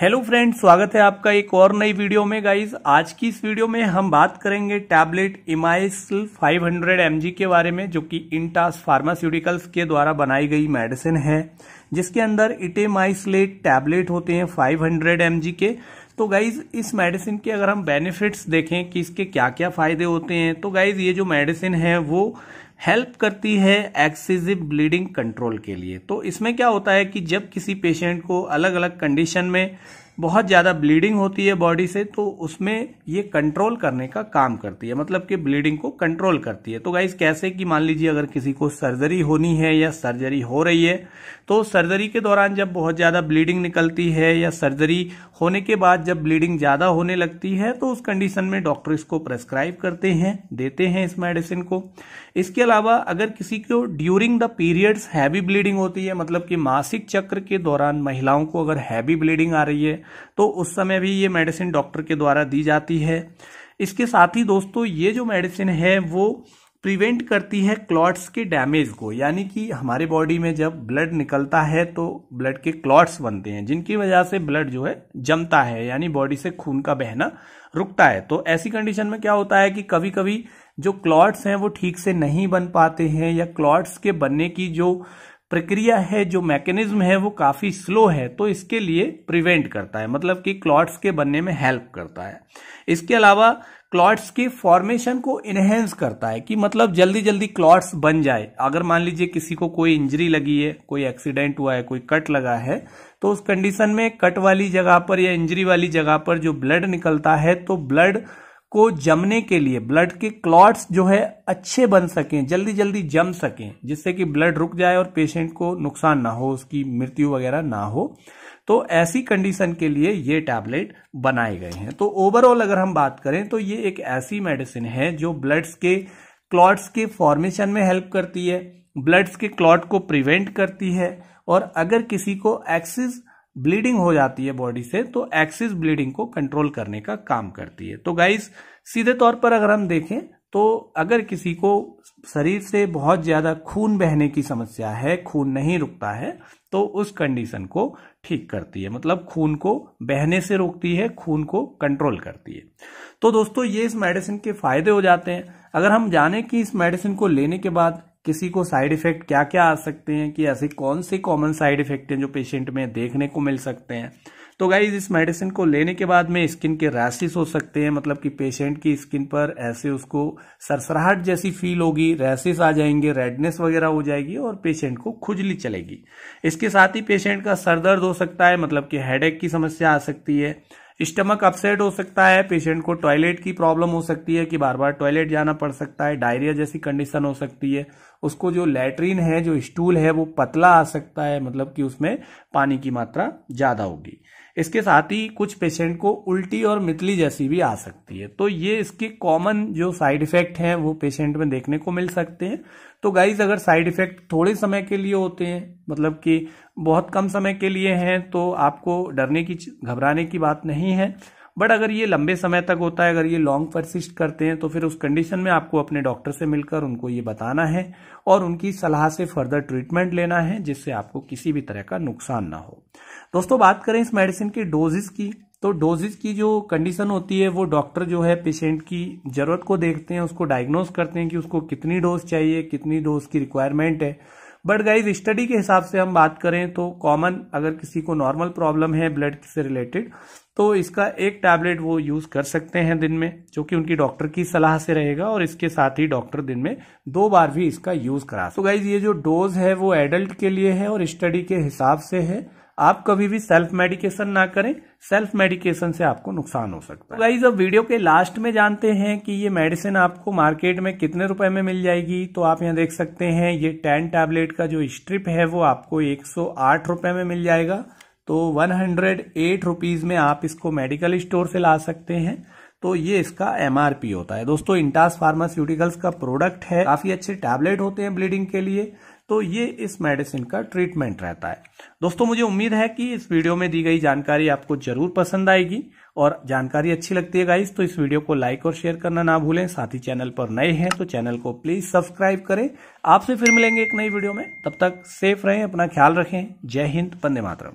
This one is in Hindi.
हेलो फ्रेंड स्वागत है आपका एक और नई वीडियो में गाइज आज की इस वीडियो में हम बात करेंगे टैबलेट इमाइसिल 500 हंड्रेड के बारे में जो कि इंटास फार्मास्यूटिकल्स के द्वारा बनाई गई मेडिसिन है जिसके अंदर इटेमाइसलेट टैबलेट होते हैं 500 हंड्रेड के तो गाइज इस मेडिसिन के अगर हम बेनिफिट्स देखें कि इसके क्या क्या फायदे होते हैं तो गाइज ये जो मेडिसिन है वो हेल्प करती है एक्सीजिव ब्लीडिंग कंट्रोल के लिए तो इसमें क्या होता है कि जब किसी पेशेंट को अलग अलग कंडीशन में बहुत ज़्यादा ब्लीडिंग होती है बॉडी से तो उसमें ये कंट्रोल करने का काम करती है मतलब कि ब्लीडिंग को कंट्रोल करती है तो गाइज कैसे कि मान लीजिए अगर किसी को सर्जरी होनी है या सर्जरी हो रही है तो सर्जरी के दौरान जब बहुत ज़्यादा ब्लीडिंग निकलती है या सर्जरी होने के बाद जब ब्लीडिंग ज़्यादा होने लगती है तो उस कंडीशन में डॉक्टर इसको प्रेस्क्राइब करते हैं देते हैं इस मेडिसिन को इसके अलावा अगर किसी को during the periods heavy bleeding होती है मतलब कि मासिक चक्र के दौरान महिलाओं को अगर हैवी ब्लीडिंग आ रही है तो उस समय भी ये मेडिसिन डॉक्टर के द्वारा दी जाती है इसके साथ ही दोस्तों ये जो मेडिसिन है वो प्रिवेंट करती है क्लॉट्स के डैमेज को यानी कि हमारे बॉडी में जब ब्लड निकलता है तो ब्लड के क्लॉट्स बनते हैं जिनकी वजह से ब्लड जो है जमता है यानी बॉडी से खून का बहना रुकता है तो ऐसी कंडीशन में क्या होता है कि कभी कभी जो क्लॉट्स हैं वो ठीक से नहीं बन पाते हैं या क्लॉट्स के बनने की जो प्रक्रिया है जो मैकेनिज्म है वो काफ़ी स्लो है तो इसके लिए प्रिवेंट करता है मतलब कि क्लॉट्स के बनने में हेल्प करता है इसके अलावा क्लॉट्स की फॉर्मेशन को इनहेंस करता है कि मतलब जल्दी जल्दी क्लॉट्स बन जाए अगर मान लीजिए किसी को कोई इंजरी लगी है कोई एक्सीडेंट हुआ है कोई कट लगा है तो उस कंडीशन में कट वाली जगह पर या इंजरी वाली जगह पर जो ब्लड निकलता है तो ब्लड को जमने के लिए ब्लड के क्लॉट्स जो है अच्छे बन सकें जल्दी जल्दी जम सकें जिससे कि ब्लड रुक जाए और पेशेंट को नुकसान ना हो उसकी मृत्यु वगैरह ना हो तो ऐसी कंडीशन के लिए ये टैबलेट बनाए गए हैं तो ओवरऑल अगर हम बात करें तो ये एक ऐसी मेडिसिन है जो ब्लड्स के क्लॉट्स के फॉर्मेशन में हेल्प करती है ब्लड्स के क्लॉट को प्रिवेंट करती है और अगर किसी को एक्सिस ब्लीडिंग हो जाती है बॉडी से तो एक्सिस ब्लीडिंग को कंट्रोल करने का काम करती है तो गाइस सीधे तौर पर अगर हम देखें तो अगर किसी को शरीर से बहुत ज़्यादा खून बहने की समस्या है खून नहीं रुकता है तो उस कंडीशन को ठीक करती है मतलब खून को बहने से रोकती है खून को कंट्रोल करती है तो दोस्तों ये इस मेडिसिन के फायदे हो जाते हैं अगर हम जाने कि इस मेडिसिन को लेने के बाद किसी को साइड इफेक्ट क्या क्या आ सकते हैं कि ऐसे कौन से कॉमन साइड इफेक्ट हैं जो पेशेंट में देखने को मिल सकते हैं तो गाइज इस मेडिसिन को लेने के बाद में स्किन के रैसेस हो सकते हैं मतलब कि पेशेंट की स्किन पर ऐसे उसको सरसराहट जैसी फील होगी रैसेस आ जाएंगे रेडनेस वगैरह हो जाएगी और पेशेंट को खुजली चलेगी इसके साथ ही पेशेंट का सर दर्द हो सकता है मतलब कि हेडेक की समस्या आ सकती है स्टमक अपसेट हो सकता है पेशेंट को टॉयलेट की प्रॉब्लम हो सकती है कि बार बार टॉयलेट जाना पड़ सकता है डायरिया जैसी कंडीशन हो सकती है उसको जो लेटरिन है जो स्टूल है वो पतला आ सकता है मतलब कि उसमें पानी की मात्रा ज़्यादा होगी इसके साथ ही कुछ पेशेंट को उल्टी और मितली जैसी भी आ सकती है तो ये इसके कॉमन जो साइड इफेक्ट हैं वो पेशेंट में देखने को मिल सकते हैं तो गाइज अगर साइड इफेक्ट थोड़े समय के लिए होते हैं मतलब कि बहुत कम समय के लिए हैं तो आपको डरने की घबराने की बात नहीं है बट अगर ये लंबे समय तक होता है अगर ये लॉन्ग परसिस्ट करते हैं तो फिर उस कंडीशन में आपको अपने डॉक्टर से मिलकर उनको ये बताना है और उनकी सलाह से फर्दर ट्रीटमेंट लेना है जिससे आपको किसी भी तरह का नुकसान ना हो दोस्तों बात करें इस मेडिसिन की डोजेस की तो डोजेज की जो कंडीशन होती है वो डॉक्टर जो है पेशेंट की ज़रूरत को देखते हैं उसको डायग्नोस करते हैं कि उसको कितनी डोज चाहिए कितनी डोज की रिक्वायरमेंट है बट गाइज स्टडी के हिसाब से हम बात करें तो कॉमन अगर किसी को नॉर्मल प्रॉब्लम है ब्लड से रिलेटेड तो इसका एक टैबलेट वो यूज़ कर सकते हैं दिन में जो कि उनकी डॉक्टर की सलाह से रहेगा और इसके साथ ही डॉक्टर दिन में दो बार भी इसका यूज़ करा तो गाइज ये जो डोज है वो एडल्ट के लिए है और स्टडी के हिसाब से है आप कभी भी सेल्फ मेडिकेशन ना करें सेल्फ मेडिकेशन से आपको नुकसान हो सकता है तो गाइज अब वीडियो के लास्ट में जानते हैं कि ये मेडिसिन आपको मार्केट में कितने रुपए में मिल जाएगी तो आप यहाँ देख सकते हैं ये टेन टैबलेट का जो स्ट्रिप है वो आपको एक सौ में मिल जाएगा तो वन हंड्रेड एट रुपीज में आप इसको मेडिकल स्टोर से ला सकते हैं तो ये इसका एमआरपी होता है दोस्तों इंटास फार्मास्यूटिकल्स का प्रोडक्ट है काफी अच्छे टैबलेट होते हैं ब्लीडिंग के लिए तो ये इस मेडिसिन का ट्रीटमेंट रहता है दोस्तों मुझे उम्मीद है कि इस वीडियो में दी गई जानकारी आपको जरूर पसंद आएगी और जानकारी अच्छी लगती है गाइस तो इस वीडियो को लाइक और शेयर करना ना भूलें साथ ही चैनल पर नए हैं तो चैनल को प्लीज सब्सक्राइब करें आपसे फिर मिलेंगे एक नई वीडियो में तब तक सेफ रहें अपना ख्याल रखें जय हिंद पंदे मातरम